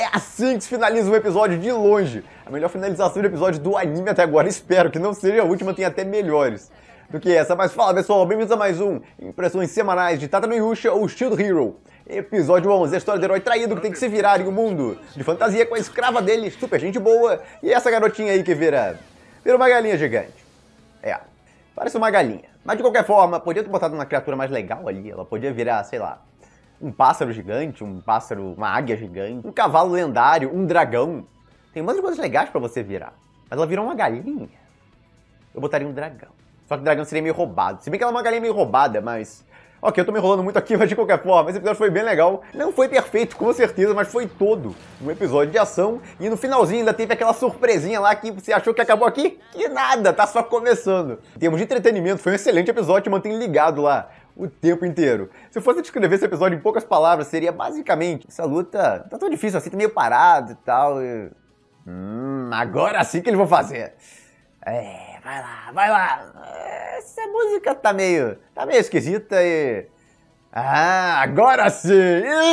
É assim que se finaliza um episódio de longe. A melhor finalização de episódio do anime até agora. Espero que não seja a última, tem até melhores do que essa. Mas fala pessoal, bem-vindos a mais um Impressões Semanais de Tata no Yusha ou Shield Hero. Episódio 11, a história do herói traído que tem que se virar em um mundo de fantasia com a escrava dele, super gente boa, e essa garotinha aí que vira... vira uma galinha gigante. É, parece uma galinha. Mas de qualquer forma, podia ter botado uma criatura mais legal ali, ela podia virar, sei lá, um pássaro gigante, um pássaro, uma águia gigante, um cavalo lendário, um dragão. Tem um monte de coisas legais para você virar. Mas ela virou uma galinha. Eu botaria um dragão. Só que o dragão seria meio roubado. Se bem que ela é uma galinha meio roubada, mas. Ok, eu tô me enrolando muito aqui, mas de qualquer forma, esse episódio foi bem legal. Não foi perfeito, com certeza, mas foi todo um episódio de ação. E no finalzinho ainda teve aquela surpresinha lá que você achou que acabou aqui? Que nada, tá só começando. Em termos de entretenimento, foi um excelente episódio, mantém ligado lá o tempo inteiro. Se eu fosse descrever esse episódio em poucas palavras, seria basicamente: essa luta tá tão difícil assim, tá meio parado e tal. E... Hum, agora sim que eles vão fazer. É, vai lá, vai lá. Essa música tá meio, tá meio esquisita e. Ah, agora sim!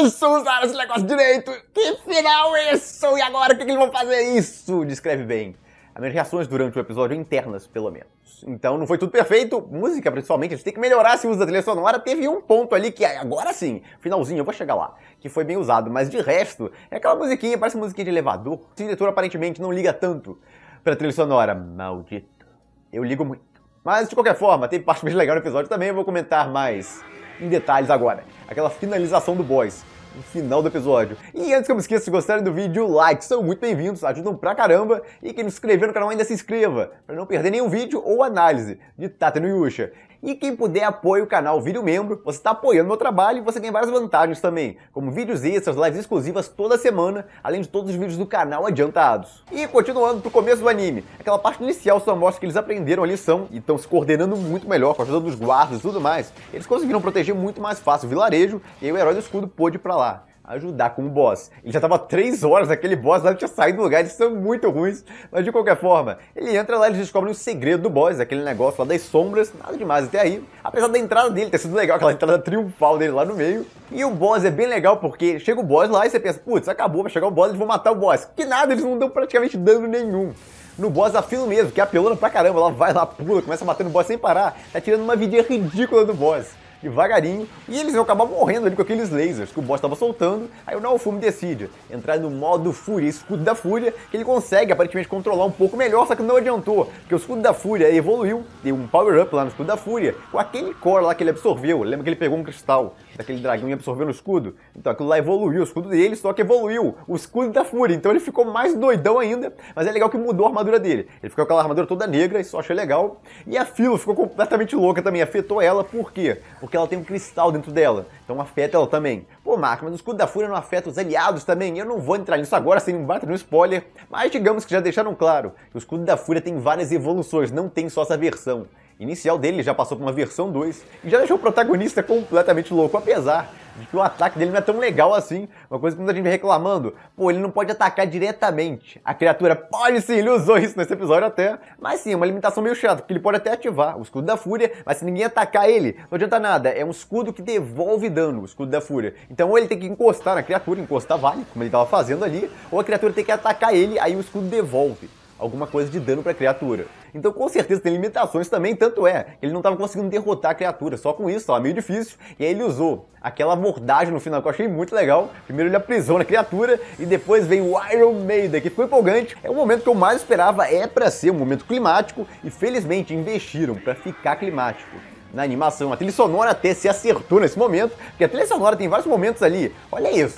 Isso! Usaram esse negócio direito! Que final é isso! E agora o que, que eles vão fazer? Isso! Descreve bem. As minhas reações durante o episódio é internas, pelo menos. Então não foi tudo perfeito, música principalmente, a gente tem que melhorar esse uso da trilha sonora. Teve um ponto ali que agora sim, finalzinho, eu vou chegar lá, que foi bem usado, mas de resto, é aquela musiquinha, parece musiquinha de elevador. O diretor aparentemente não liga tanto pra trilha sonora, maldito. Eu ligo muito. Mas de qualquer forma, tem parte bem legal no episódio também, eu vou comentar mais em detalhes agora. Aquela finalização do boys no final do episódio. E antes que eu me esqueça, se gostarem do vídeo, like, são muito bem-vindos, ajudam pra caramba. E quem não se inscreveu no canal ainda se inscreva, para não perder nenhum vídeo ou análise de Tata no Yusha. E quem puder apoia o canal Vídeo Membro, você está apoiando meu trabalho e você tem várias vantagens também, como vídeos extras, lives exclusivas toda semana, além de todos os vídeos do canal adiantados. E continuando pro começo do anime, aquela parte inicial só mostra que eles aprenderam a lição e estão se coordenando muito melhor com a ajuda dos guardas e tudo mais. Eles conseguiram proteger muito mais fácil o vilarejo e aí o herói do escudo pôde ir pra lá ajudar com o boss. Ele já tava três horas naquele boss, lá tinha saído do lugar, eles são muito ruins. Mas de qualquer forma, ele entra lá e eles descobrem o segredo do boss, aquele negócio lá das sombras, nada demais até aí. Apesar da entrada dele ter sido legal, aquela entrada triunfal dele lá no meio. E o boss é bem legal porque chega o boss lá e você pensa, putz, acabou, vai chegar o boss, eles vão matar o boss. Que nada, eles não dão praticamente dano nenhum no boss afino mesmo, que é apelando pra caramba. Ela vai lá, pula, começa matando o boss sem parar, tá tirando uma vidinha ridícula do boss devagarinho, e eles vão acabar morrendo ali com aqueles lasers que o boss estava soltando. Aí o Naofumi decide entrar no modo Fúria, escudo da Fúria, que ele consegue aparentemente controlar um pouco melhor, só que não adiantou, porque o escudo da Fúria evoluiu, deu um power-up lá no escudo da Fúria, com aquele core lá que ele absorveu. Lembra que ele pegou um cristal daquele dragão e absorveu no escudo? Então aquilo lá evoluiu, o escudo dele, só que evoluiu o escudo da Fúria, então ele ficou mais doidão ainda, mas é legal que mudou a armadura dele. Ele ficou com aquela armadura toda negra, isso eu achei legal. E a Filo ficou completamente louca também, afetou ela, por quê? porque ela tem um cristal dentro dela. Então afeta ela também. Pô, Marco, mas o escudo da fúria não afeta os aliados também? Eu não vou entrar nisso agora sem um baita no spoiler, mas digamos que já deixaram claro que o escudo da fúria tem várias evoluções, não tem só essa versão inicial dele já passou por uma versão 2 e já deixou o protagonista completamente louco, apesar de que o ataque dele não é tão legal assim. Uma coisa que muita gente vem reclamando. Pô, ele não pode atacar diretamente. A criatura pode sim, ele usou isso nesse episódio até. Mas sim, é uma limitação meio chata, porque ele pode até ativar o escudo da fúria, mas se ninguém atacar ele, não adianta nada. É um escudo que devolve dano, o escudo da fúria. Então ou ele tem que encostar na criatura, encostar vale, como ele estava fazendo ali, ou a criatura tem que atacar ele, aí o escudo devolve alguma coisa de dano para a criatura. Então com certeza tem limitações também, tanto é que ele não estava conseguindo derrotar a criatura, só com isso, estava meio difícil, e aí ele usou aquela abordagem no final que eu achei muito legal. Primeiro ele aprisiona a criatura e depois vem o Iron Maiden, que ficou empolgante. É o momento que eu mais esperava, é para ser um momento climático e felizmente investiram para ficar climático na animação. A trilha sonora até se acertou nesse momento, porque a trilha sonora tem vários momentos ali. Olha isso.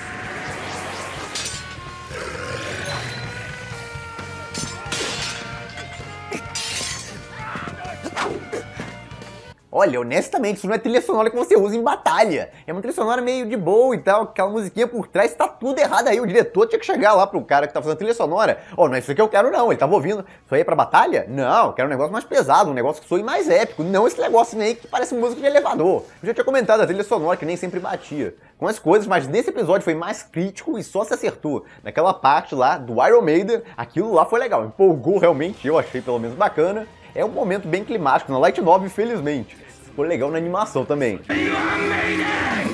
Olha, honestamente, isso não é trilha sonora que você usa em batalha. É uma trilha sonora meio de boa e tal, aquela musiquinha por trás, tá tudo errado aí. O diretor tinha que chegar lá pro cara que tá fazendo trilha sonora. Ó, oh, não é isso que eu quero não, ele tava ouvindo. Isso aí é pra batalha? Não, eu quero um negócio mais pesado, um negócio que soe mais épico. Não esse negócio aí que parece música de elevador. Eu já tinha comentado a trilha sonora que nem sempre batia. Com as coisas, mas nesse episódio foi mais crítico e só se acertou. Naquela parte lá do Iron Maiden, aquilo lá foi legal. Empolgou realmente, eu achei pelo menos bacana. É um momento bem climático, na Light 9, infelizmente. Ficou legal na animação também. You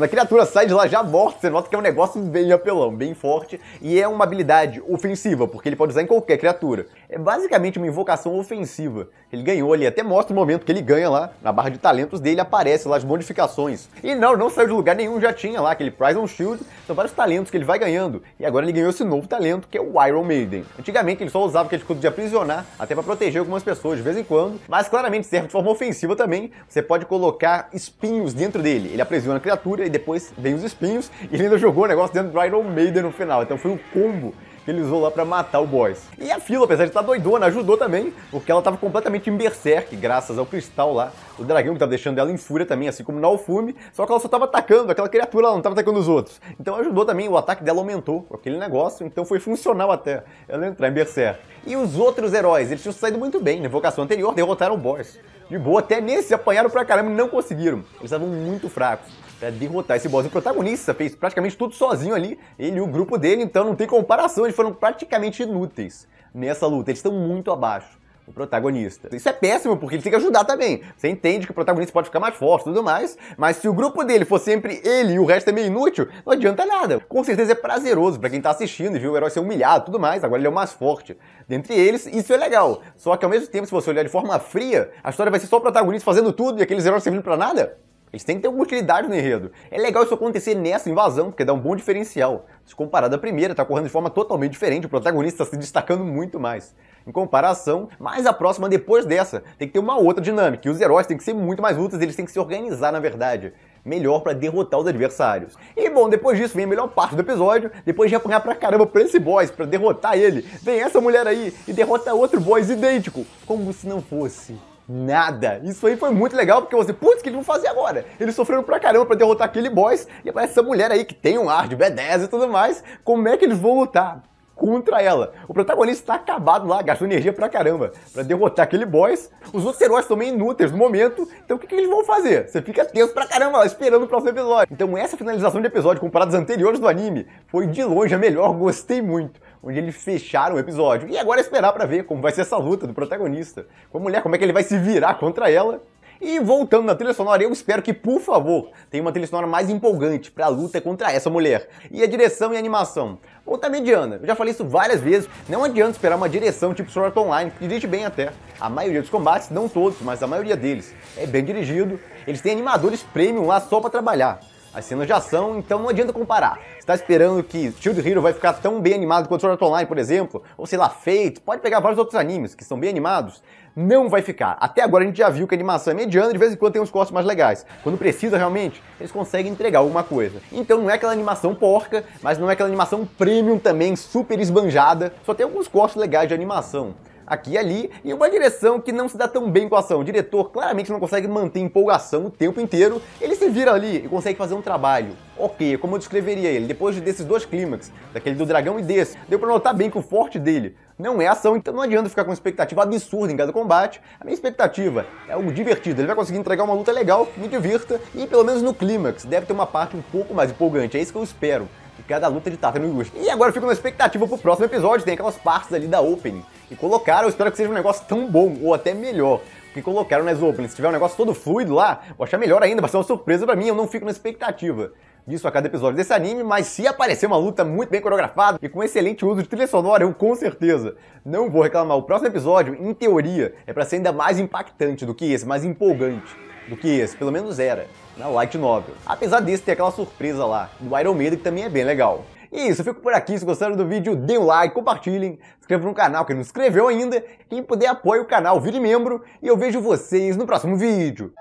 Quando a criatura sai de lá já morta, você nota que é um negócio bem apelão, bem forte, e é uma habilidade ofensiva, porque ele pode usar em qualquer criatura. É basicamente uma invocação ofensiva. Ele ganhou ali, até mostra o momento que ele ganha lá, na barra de talentos dele aparece lá as modificações. E não, não saiu de lugar nenhum, já tinha lá aquele Prison Shield, são vários talentos que ele vai ganhando. E agora ele ganhou esse novo talento, que é o Iron Maiden. Antigamente ele só usava aquele escudo de aprisionar, até para proteger algumas pessoas de vez em quando, mas claramente serve de forma ofensiva também. Você pode colocar espinhos dentro dele, ele aprisiona a criatura e depois vem os espinhos e ele ainda jogou o negócio dentro do Iron Maiden no final. Então foi um combo que ele usou lá para matar o boss. E a Fila, apesar de estar tá doidona, ajudou também, porque ela estava completamente em berserk, graças ao cristal lá, o dragão que estava deixando ela em fúria também, assim como Alfume, só que ela só estava atacando aquela criatura, ela não estava atacando os outros. Então ajudou também, o ataque dela aumentou com aquele negócio, então foi funcional até ela entrar em berserk. E os outros heróis, eles tinham saído muito bem na evocação anterior, derrotaram o boss. De boa, até nesse apanharam pra caramba e não conseguiram. Eles estavam muito fracos pra derrotar esse boss. O protagonista fez praticamente tudo sozinho ali, ele e o grupo dele, então não tem comparação, eles foram praticamente inúteis nessa luta, eles estão muito abaixo. O protagonista. Isso é péssimo porque ele tem que ajudar também. Você entende que o protagonista pode ficar mais forte e tudo mais, mas se o grupo dele for sempre ele e o resto é meio inútil, não adianta nada. Com certeza é prazeroso para quem tá assistindo e viu o herói ser humilhado e tudo mais, agora ele é o mais forte. Dentre eles, isso é legal. Só que ao mesmo tempo, se você olhar de forma fria, a história vai ser só o protagonista fazendo tudo e aqueles heróis servindo para nada. Eles têm que ter alguma utilidade no enredo. É legal isso acontecer nessa invasão, porque dá um bom diferencial. Se comparado à primeira, tá correndo de forma totalmente diferente, o protagonista se destacando muito mais. Em comparação, mas a próxima depois dessa tem que ter uma outra dinâmica, e os heróis têm que ser muito mais úteis, eles têm que se organizar na verdade. Melhor para derrotar os adversários. E bom, depois disso vem a melhor parte do episódio, depois de apanhar pra caramba esse boss, para derrotar ele, vem essa mulher aí e derrota outro boss idêntico, como se não fosse nada. Isso aí foi muito legal, porque você, putz, que eles vão fazer agora? Eles sofreram pra caramba pra derrotar aquele boss, e aparece essa mulher aí que tem um ar de B10 e tudo mais. Como é que eles vão lutar? contra ela. O protagonista está acabado lá, gastou energia pra caramba para derrotar aquele boss. Os outros heróis também inúteis no momento. Então o que, que, eles vão fazer? Você fica tenso pra caramba lá, esperando o próximo episódio. Então essa finalização de episódio comparado às anteriores do anime foi de longe a melhor, gostei muito onde eles fecharam o episódio. E agora é esperar para ver como vai ser essa luta do protagonista com a mulher, como é que ele vai se virar contra ela. E voltando na trilha sonora, eu espero que, por favor, tenha uma trilha sonora mais empolgante para a luta contra essa mulher. E a direção e a animação. Ou tá mediana. Eu já falei isso várias vezes. Não adianta esperar uma direção tipo Sword Online, que dirige bem até. A maioria dos combates, não todos, mas a maioria deles, é bem dirigido. Eles têm animadores premium lá só para trabalhar. As cenas já são, então não adianta comparar. Você tá esperando que Shield Hero vai ficar tão bem animado quanto Sword Art Online, por exemplo, ou sei lá, Fate, pode pegar vários outros animes que são bem animados, não vai ficar. Até agora a gente já viu que a animação é mediana, de vez em quando tem uns cortes mais legais. Quando precisa realmente, eles conseguem entregar alguma coisa. Então não é aquela animação porca, mas não é aquela animação premium também, super esbanjada, só tem alguns cortes legais de animação aqui e ali, e uma direção que não se dá tão bem com a ação. O diretor claramente não consegue manter empolgação o tempo inteiro, ele se vira ali e consegue fazer um trabalho. Ok, como eu descreveria ele? Depois desses dois clímax, daquele do dragão e desse, deu pra notar bem que o forte dele não é ação, então não adianta ficar com expectativa absurda em cada combate. A minha expectativa é algo divertido, ele vai conseguir entregar uma luta legal, me divirta, e pelo menos no clímax deve ter uma parte um pouco mais empolgante, é isso que eu espero cada luta de tata no Iguchi. E agora eu fico na expectativa pro próximo episódio, tem aquelas partes ali da opening. E colocaram, eu espero que seja um negócio tão bom, ou até melhor, que colocaram nas né, openings. Se tiver um negócio todo fluido lá, vou achar melhor ainda, vai ser uma surpresa pra mim, eu não fico na expectativa disso a cada episódio desse anime, mas se aparecer uma luta muito bem coreografada e com excelente uso de trilha sonora, eu com certeza não vou reclamar. O próximo episódio, em teoria, é para ser ainda mais impactante do que esse, mais empolgante do que esse, pelo menos era, na né, Light Novel. Apesar disso, tem aquela surpresa lá, do Iron Maiden, que também é bem legal. E isso, eu fico por aqui. Se gostaram do vídeo, dê um like, compartilhem, se inscrevam no canal, quem não se inscreveu ainda, quem puder apoie o canal, vire membro, e eu vejo vocês no próximo vídeo.